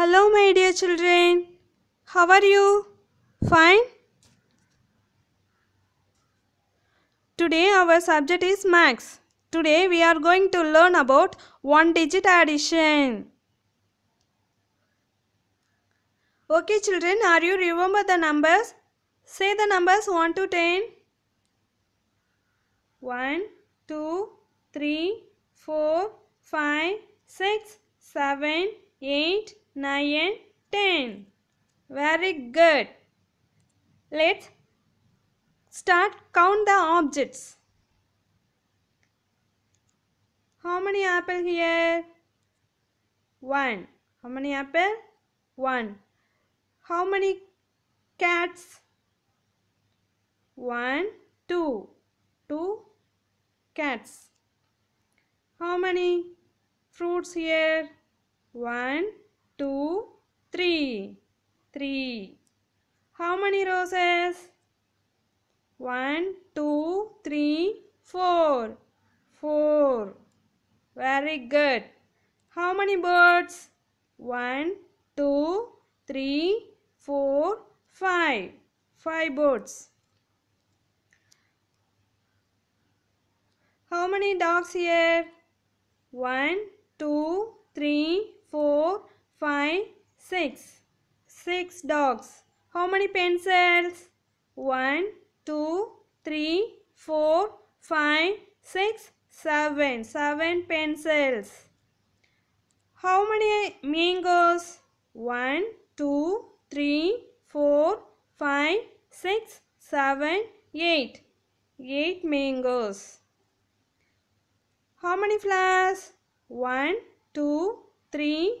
Hello, my dear children. How are you? Fine? Today, our subject is Max. Today, we are going to learn about one digit addition. Okay, children, are you remember the numbers? Say the numbers 1 to 10. 1, 2, 3, 4, 5, 6, 7, 8, nine, ten. Very good. Let's start count the objects. How many apple here? One. How many apple? One. How many cats? One, two. Two cats. How many fruits here? One, Two, three, three. How many roses? One, two, three, four, four. Very good. How many birds? One, two, three, four, five. Five birds. How many dogs here? One, two, three, four, find six. Six dogs. How many pencils? One, two, three, four, five, six, seven. Seven pencils. How many mangoes? One, two, three, four, five, six, seven, eight. Eight mangoes. How many flowers? One, two, three,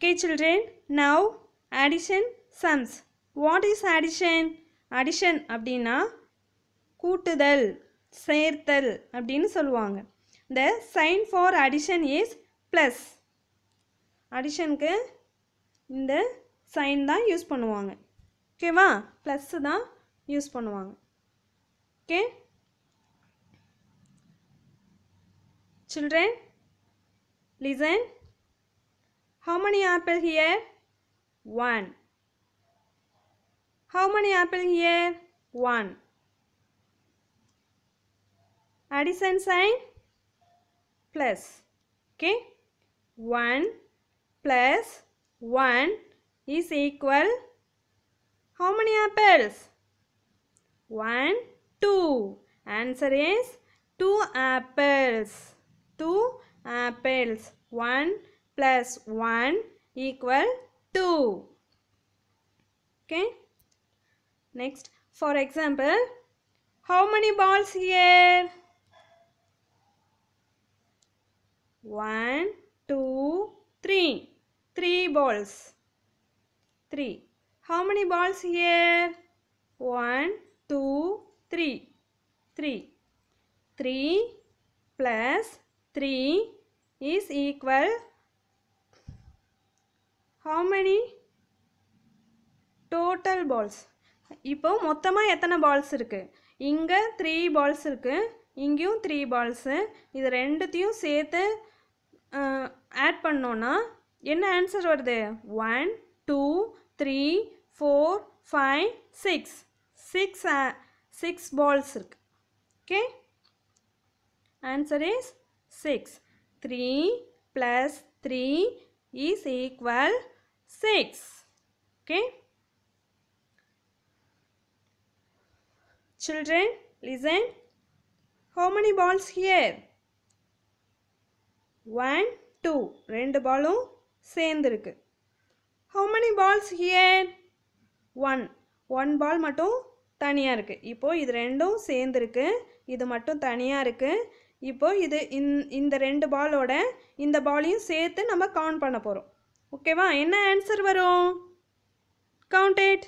okay children, now addition sums. What is addition? Addition அப்படின்னா கூட்டுதல் சேர்த்தல் அப்படின்னு சொல்லுவாங்க the sign for addition is plus அடிஷனுக்கு இந்த sign தான் use பண்ணுவாங்க ஓகேவா ப்ளஸ்ஸு தான் யூஸ் பண்ணுவாங்க okay children listen How many apple here? 1. How many apple here? 1. Addition sign plus. Okay. 1 plus 1 is equal how many apples? 1, 2. Answer is 2 apples. 2 apples. 1 plus 1 equal 2. Okay. Next, for example, how many balls here? 1, 2, 3. 3 balls. 3. How many balls here? 1, 2, 3. 3. 3 plus 3 is equal how many total balls இப்போ மொத்தமாக எத்தனை balls இருக்குது இங்கே three balls இருக்குது இங்கேயும் three balls இது ரெண்டுத்தையும் சேர்த்து ஆட் பண்ணோன்னா என்ன ஆன்சர் வருது one two three four five six six six balls இருக்குது okay answer is six three plus three is equal six. Okay. Children, listen. How many balls here? 1, 2. ரெண்டு பாலும் சேர்ந்துருக்கு how many balls here one one ball மட்டும் தனியாக இருக்குது இப்போது இது ரெண்டும் சேர்ந்துருக்கு இது மட்டும் தனியாக இருக்குது இப்போது இது இந்த ரெண்டு பாலோட இந்த பாலையும் சேர்த்து நம்ம கவுண்ட் பண்ண போகிறோம் ஓகேவா என்ன ஆன்சர் வரும் count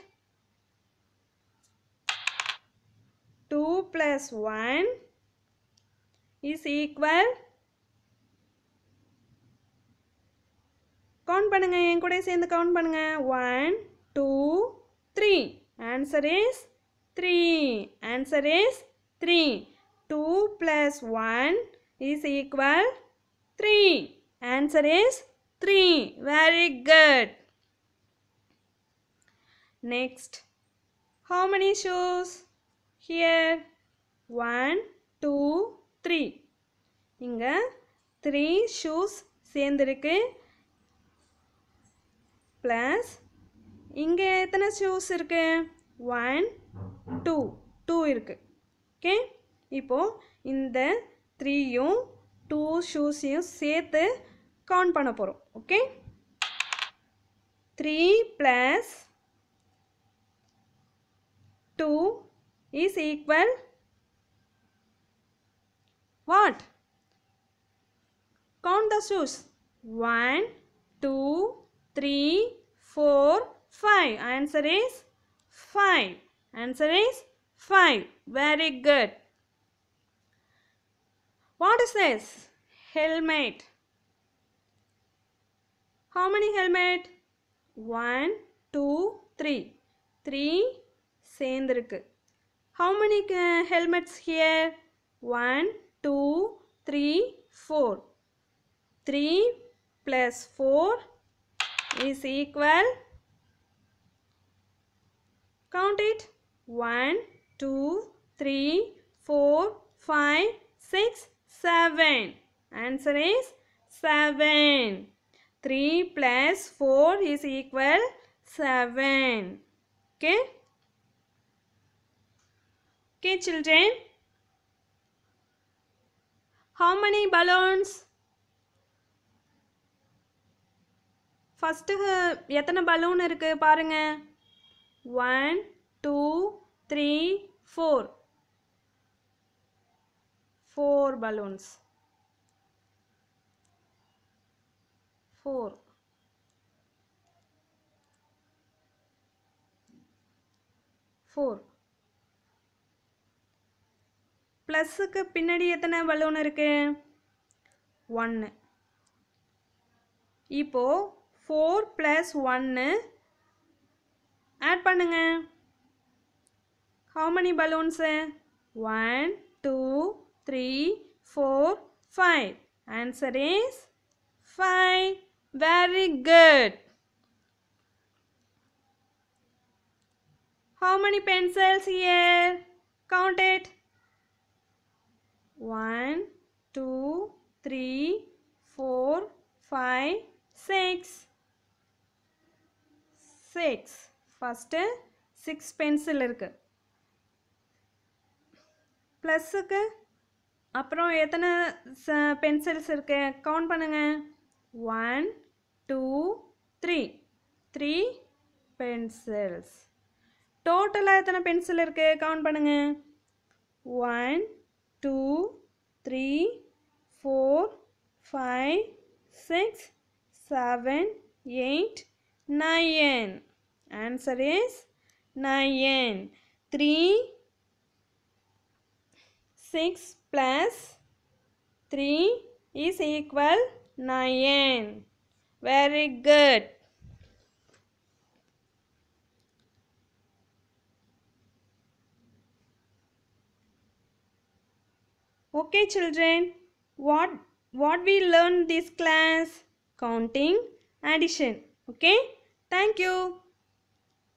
two plus one is equal count பண்ணுங்க என் கூட சேர்ந்து கவுண்ட் பண்ணுங்க one two three answer is three answer is three two plus one is equal three answer is three very good next how many shoes here one two three இங்கே three shoes சேர்ந்துருக்கு plus இங்கே எத்தனை shoes இருக்கு one two two இருக்கு okay இப்போது இந்த த்ரீயும் two ஷூஸையும் சேர்த்து count panna poro, okay? 3 plus 2 is equal what? Count the shoes. One, two, three, four, five. Answer is 5. Answer is 5. Very good. What is this? Helmet. How many helmet? One, two, three. Three சேர்ந்திருக்கு How many uh, helmets here? One, two, three, four. Three plus four is equal. Count it. One, two, three, four, five, six, seven. Answer is seven. Three plus four is equal seven okay okay children how many balloons first எத்தனை பலூன் இருக்கு பாருங்க 1 2 3 4 4 balloons four four ப்ளஸ்ஸுக்கு பின்னாடி எத்தனை balloon இருக்குது ஒன்று இப்போது four plus ஒன்று ஆட் பண்ணுங்க how many balloons one two three four five answer is five Very good. How many pencils here? Count it. One, two, three, four, five, six. Six. First, six pencil இருக்கு. ப்ளஸ்ஸுக்கு அப்புறம் எத்தனை pencils இருக்கு Count பண்ணுங்கள் one two three three pencils டோட்டலாக எத்தனை pencil இருக்குது count பண்ணுங்க one two three four five six seven eight nine answer is nine three six plus three is equal Nayan, Very good. Okay children, what what we learned this class? Counting addition. Okay? Thank you.